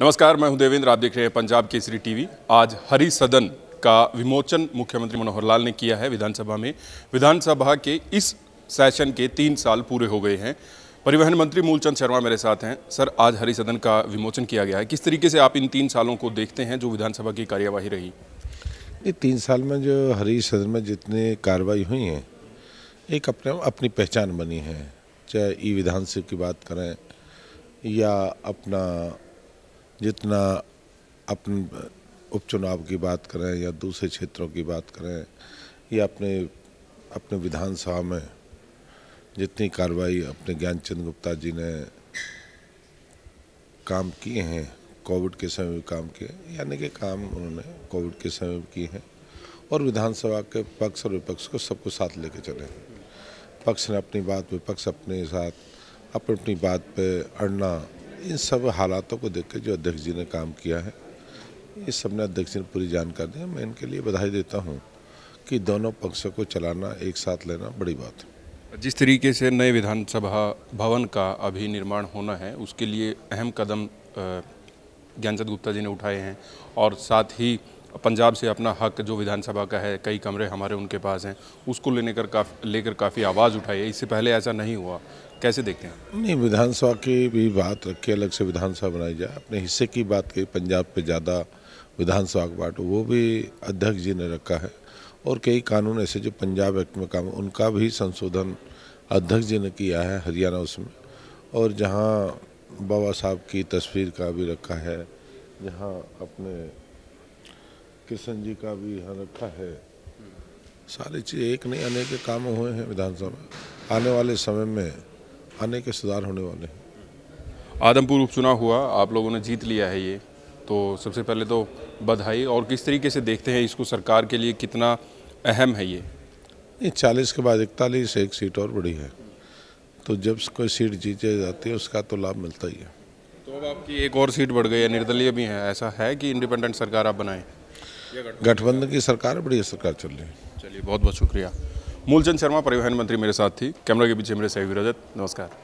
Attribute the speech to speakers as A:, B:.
A: नमस्कार मैं हूं देवेंद्र आप देख रहे हैं पंजाब केसरी टीवी आज हरी सदन का विमोचन मुख्यमंत्री मनोहर लाल ने किया है विधानसभा में विधानसभा के इस सेशन के तीन साल पूरे हो गए हैं परिवहन मंत्री मूलचंद शर्मा मेरे साथ हैं सर आज हरी सदन का विमोचन किया गया है किस तरीके से आप इन तीन सालों को देखते हैं जो विधानसभा की कार्यवाही रही
B: ये तीन साल में जो हरी सदन में जितने कार्रवाई हुई हैं एक अपने अपनी पहचान बनी है चाहे ई विधान से की बात करें या अपना जितना अपन उपचुनाव की बात करें या दूसरे क्षेत्रों की बात करें या अपने अपने विधानसभा में जितनी कार्रवाई अपने ज्ञानचंद गुप्ता जी ने काम किए हैं कोविड के समय भी काम किए यानी कि काम उन्होंने कोविड के समय भी किए हैं और विधानसभा के पक्ष और विपक्ष को सबको साथ लेके चले पक्ष ने अपनी बात विपक्ष अपने साथ अपनी अपनी बात पे अड़ना इन सब हालातों को देख कर जो अध्यक्ष जी ने काम किया है ये सबने अध्यक्ष जी ने पूरी जानकारी है मैं इनके लिए बधाई देता हूँ कि दोनों पक्षों को चलाना एक साथ लेना बड़ी बात
A: है जिस तरीके से नए विधानसभा भवन का अभी निर्माण होना है उसके लिए अहम कदम ज्ञानचंद गुप्ता जी ने उठाए हैं और साथ ही पंजाब से अपना हक जो विधानसभा का है कई कमरे हमारे उनके पास हैं उसको लेने कर काफ लेकर काफ़ी आवाज़ उठाई है इससे पहले ऐसा नहीं हुआ कैसे देखते हैं
B: नहीं विधानसभा की भी बात रखी अलग से विधानसभा बनाई जाए अपने हिस्से की बात की पंजाब पे ज़्यादा विधानसभा का बांट वो भी अध्यक्ष जी ने रखा है और कई कानून ऐसे जो पंजाब एक्ट में काम उनका भी संशोधन अध्यक्ष जी ने किया है हरियाणा उसमें और जहाँ बाबा साहब की तस्वीर का भी रखा है जहाँ अपने किशन जी का भी यहाँ रखा है सारी चीज़ एक नहीं अनेक काम हुए हैं विधानसभा आने वाले समय
A: में आने के सुधार होने वाले हैं आदमपुर उपचुनाव हुआ आप लोगों ने जीत लिया है ये तो सबसे पहले तो बधाई और किस तरीके से देखते हैं इसको सरकार के लिए कितना अहम है ये
B: नहीं चालीस के बाद इकतालीस एक सीट और बड़ी है तो जब कोई सीट जीती जाती है उसका तो लाभ मिलता ही है
A: तो अब आपकी एक और सीट बढ़ गई है निर्दलीय भी है ऐसा है कि इंडिपेंडेंट सरकार आप बनाएं
B: गठबंधन की सरकार बड़ी
A: सरकार चल रही है चलिए बहुत बहुत शुक्रिया मूलचंद शर्मा परिवहन मंत्री मेरे साथ थी कैमरा के पीछे मेरे सहयोगी रजत नमस्कार